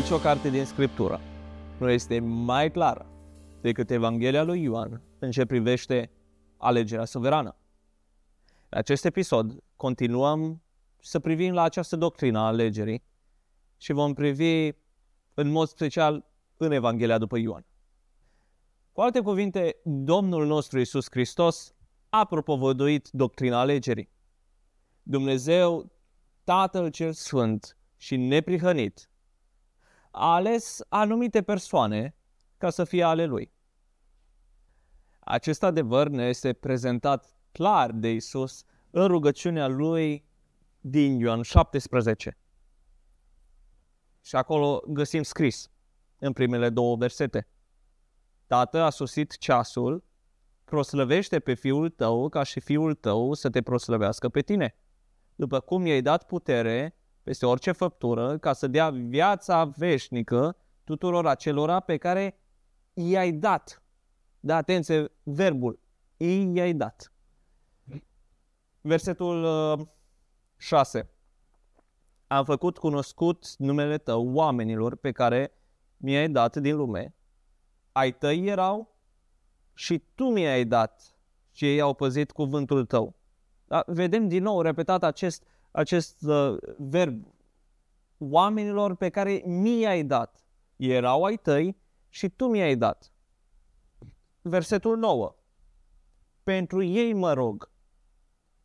Nicio carte din Scriptură nu este mai clară decât Evanghelia lui Ioan în ce privește alegerea suverană. În acest episod continuăm să privim la această doctrină a alegerii și vom privi în mod special în Evanghelia după Ioan. Cu alte cuvinte, Domnul nostru Isus Hristos a propovăduit doctrina alegerii. Dumnezeu, Tatăl cel Sfânt și neprihănit, a ales anumite persoane ca să fie ale lui. Acest adevăr ne este prezentat clar de Isus în rugăciunea lui din Ioan 17. Și acolo găsim scris în primele două versete. Tată, a sosit ceasul, proslăvește pe fiul tău ca și fiul tău să te proslăvească pe tine. După cum i-ai dat putere peste orice făptură, ca să dea viața veșnică tuturor acelora pe care i-ai dat. Da, atenție, verbul. i-ai dat. Versetul 6. Uh, Am făcut cunoscut numele tău oamenilor pe care mi-ai dat din lume. Ai tăi erau și tu mi-ai dat și ei au păzit cuvântul tău. Da? Vedem din nou repetat acest acest uh, verb oamenilor pe care mi i-ai dat. Erau ai tăi și tu mi-ai dat. Versetul 9. Pentru ei mă rog.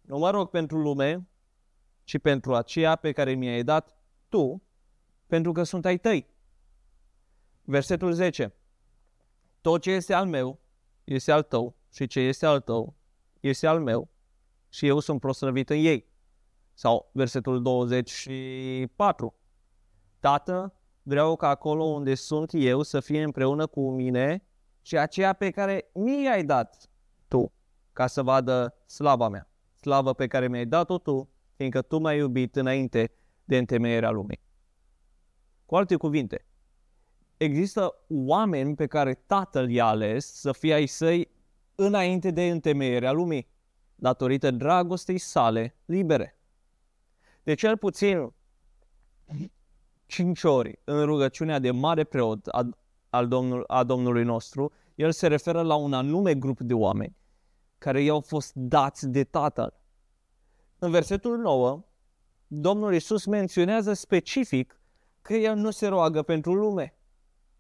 Nu mă rog pentru lume, ci pentru aceea pe care mi-ai dat tu, pentru că sunt ai tăi. Versetul 10. Tot ce este al meu este al tău și ce este al tău este al meu și eu sunt proslăvit în ei. Sau versetul 24. Tată, vreau ca acolo unde sunt eu să fie împreună cu mine și aceea pe care mi ai dat tu, ca să vadă slava mea, slavă pe care mi-ai dat-o tu, fiindcă tu m-ai iubit înainte de întemeierea lumii. Cu alte cuvinte, există oameni pe care Tatăl i-a ales să fie ai săi înainte de întemeierea lumii, datorită dragostei sale libere de cel puțin 5 ori în rugăciunea de mare preot a, al Domnul, a Domnului nostru, el se referă la un anume grup de oameni care i-au fost dați de Tatăl. În versetul 9, Domnul Isus menționează specific că el nu se roagă pentru lume,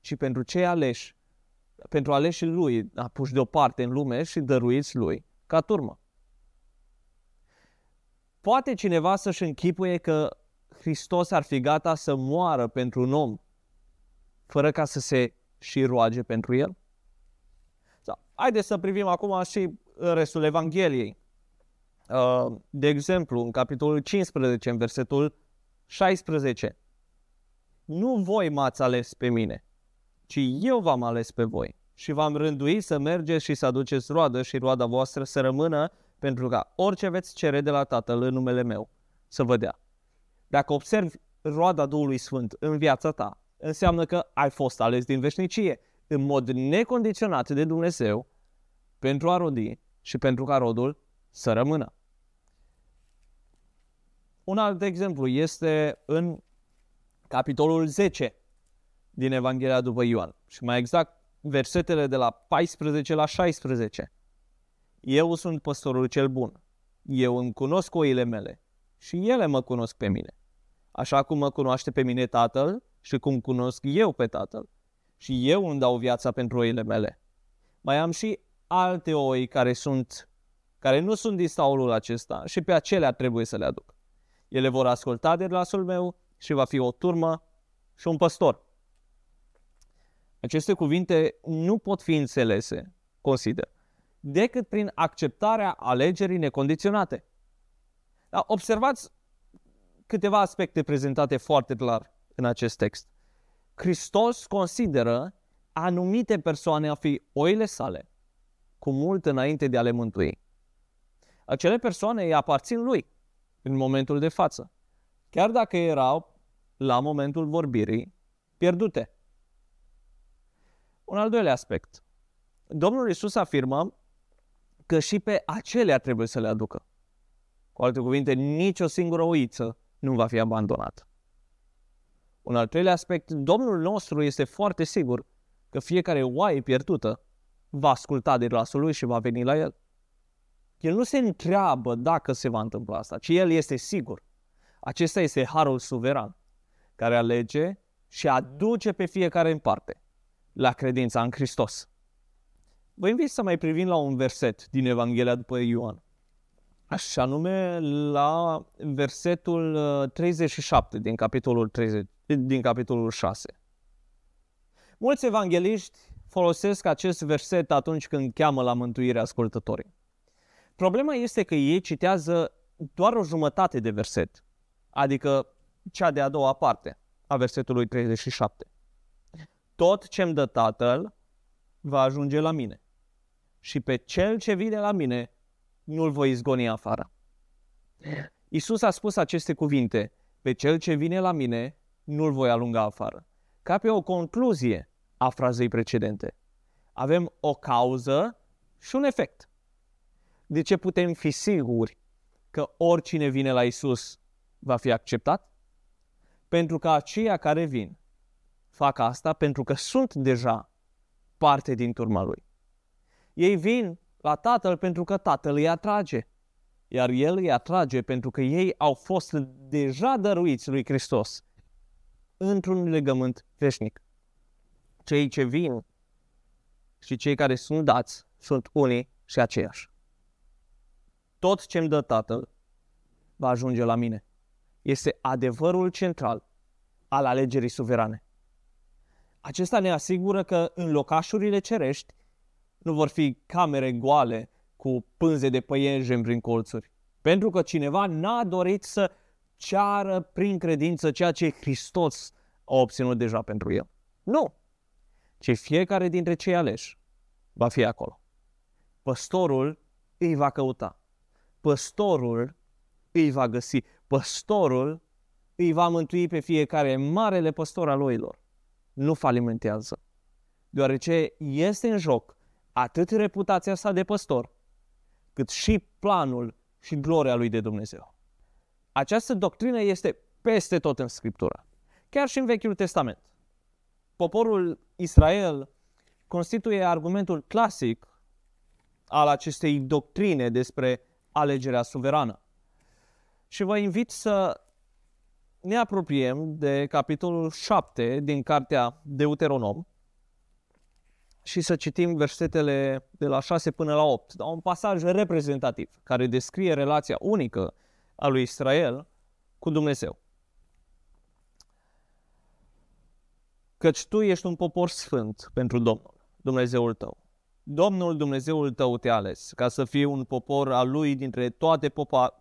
ci pentru cei aleși, pentru aleșii lui, apuși deoparte în lume și dăruiți lui ca turmă. Poate cineva să-și închipuie că Hristos ar fi gata să moară pentru un om, fără ca să se și roage pentru el? Da. Haideți să privim acum și restul Evangheliei. Uh, de exemplu, în capitolul 15, în versetul 16. Nu voi m-ați ales pe mine, ci eu v-am ales pe voi și v-am rânduit să mergeți și să aduceți roadă și roada voastră să rămână pentru ca orice veți cere de la Tatăl în numele meu să vă dea. Dacă observi roada Duhului Sfânt în viața ta, înseamnă că ai fost ales din veșnicie, în mod necondiționat de Dumnezeu, pentru a rodi și pentru ca rodul să rămână. Un alt exemplu este în capitolul 10 din Evanghelia după Ioan și mai exact versetele de la 14 la 16. Eu sunt păstorul cel bun. Eu îmi cunosc oile mele și ele mă cunosc pe mine. Așa cum mă cunoaște pe mine tatăl și cum cunosc eu pe tatăl. Și eu îmi dau viața pentru oile mele. Mai am și alte oi care sunt care nu sunt din staulul acesta și pe acelea trebuie să le aduc. Ele vor asculta de glasul meu și va fi o turmă și un păstor. Aceste cuvinte nu pot fi înțelese, consider, decât prin acceptarea alegerii necondiționate. Dar observați câteva aspecte prezentate foarte clar în acest text. Hristos consideră anumite persoane a fi oile sale cu mult înainte de a le mântui. Acele persoane îi aparțin lui în momentul de față, chiar dacă erau, la momentul vorbirii, pierdute. Un al doilea aspect. Domnul Isus afirmă că și pe acelea trebuie să le aducă. Cu alte cuvinte, nicio singură uiță nu va fi abandonată. Un al treilea aspect, Domnul nostru este foarte sigur că fiecare oaie pierdută va asculta de glasul lui și va veni la el. El nu se întreabă dacă se va întâmpla asta, ci el este sigur. Acesta este harul suveran, care alege și aduce pe fiecare în parte la credința în Hristos vă invit să mai privim la un verset din Evanghelia după Ioan. Așa nume la versetul 37 uh, din capitolul, 30, din capitolul 6. Mulți evangeliști folosesc acest verset atunci când cheamă la mântuirea ascultătorii. Problema este că ei citează doar o jumătate de verset, adică cea de a doua parte a versetului 37. Tot ce-mi dă Tatăl va ajunge la mine și pe cel ce vine la mine nu-l voi izgoni afară. Isus a spus aceste cuvinte, pe cel ce vine la mine nu-l voi alunga afară. Ca pe o concluzie a frazei precedente. Avem o cauză și un efect. De ce putem fi siguri că oricine vine la Isus va fi acceptat? Pentru că aceia care vin fac asta pentru că sunt deja parte din turma lui. Ei vin la tatăl pentru că tatăl îi atrage, iar el îi atrage pentru că ei au fost deja dăruiți lui Hristos într-un legământ veșnic. Cei ce vin și cei care sunt dați sunt unii și aceiași. Tot ce îmi dă Tatăl va ajunge la mine. Este adevărul central al alegerii suverane. Acesta ne asigură că în locașurile cerești nu vor fi camere goale cu pânze de păienjen prin colțuri. Pentru că cineva n-a dorit să ceară prin credință ceea ce Hristos a obținut deja pentru el. Nu! Ci fiecare dintre cei aleși va fi acolo. Păstorul îi va căuta. Păstorul îi va găsi. Păstorul îi va mântui pe fiecare marele păstor al oilor. Nu falimentează. Deoarece este în joc atât reputația sa de păstor, cât și planul și gloria lui de Dumnezeu. Această doctrină este peste tot în Scriptură, chiar și în Vechiul Testament. Poporul Israel constituie argumentul clasic al acestei doctrine despre alegerea suverană. Și vă invit să ne apropiem de capitolul 7 din cartea Deuteronom, și să citim versetele de la 6 până la 8, dar un pasaj reprezentativ care descrie relația unică a lui Israel cu Dumnezeu. Căci tu ești un popor sfânt pentru Domnul, Dumnezeul tău. Domnul Dumnezeul tău te-a ales ca să fii un popor al lui dintre toate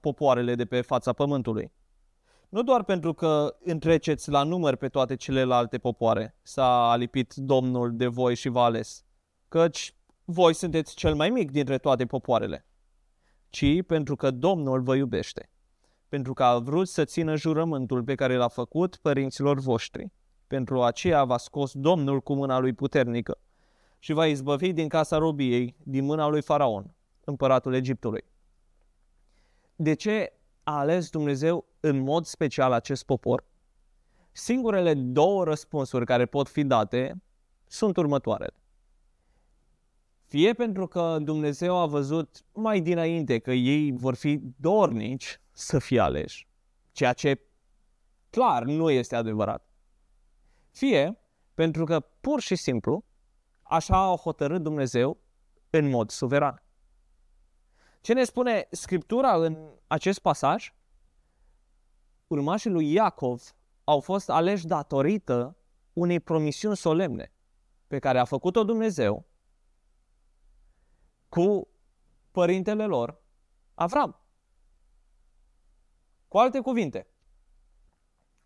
popoarele de pe fața pământului nu doar pentru că întreceți la număr pe toate celelalte popoare, s-a alipit Domnul de voi și v ales, căci voi sunteți cel mai mic dintre toate popoarele, ci pentru că Domnul vă iubește, pentru că a vrut să țină jurământul pe care l-a făcut părinților voștri. Pentru aceea v-a scos Domnul cu mâna lui puternică și va izbăvi din casa robiei, din mâna lui Faraon, împăratul Egiptului. De ce a ales Dumnezeu în mod special acest popor? Singurele două răspunsuri care pot fi date sunt următoarele. Fie pentru că Dumnezeu a văzut mai dinainte că ei vor fi dornici să fie aleși, ceea ce clar nu este adevărat. Fie pentru că pur și simplu așa a hotărât Dumnezeu în mod suveran. Ce ne spune Scriptura în acest pasaj? Urmașii lui Iacov au fost aleși datorită unei promisiuni solemne pe care a făcut-o Dumnezeu cu părintele lor, Avram. Cu alte cuvinte,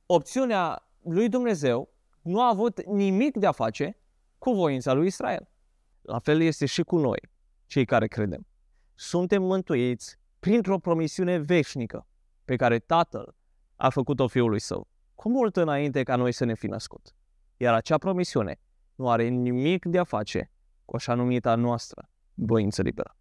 opțiunea lui Dumnezeu nu a avut nimic de a face cu voința lui Israel. La fel este și cu noi, cei care credem suntem mântuiți printr-o promisiune veșnică pe care Tatăl a făcut-o Fiului Său, cu mult înainte ca noi să ne fi născut. Iar acea promisiune nu are nimic de a face cu așa numita noastră voință liberă.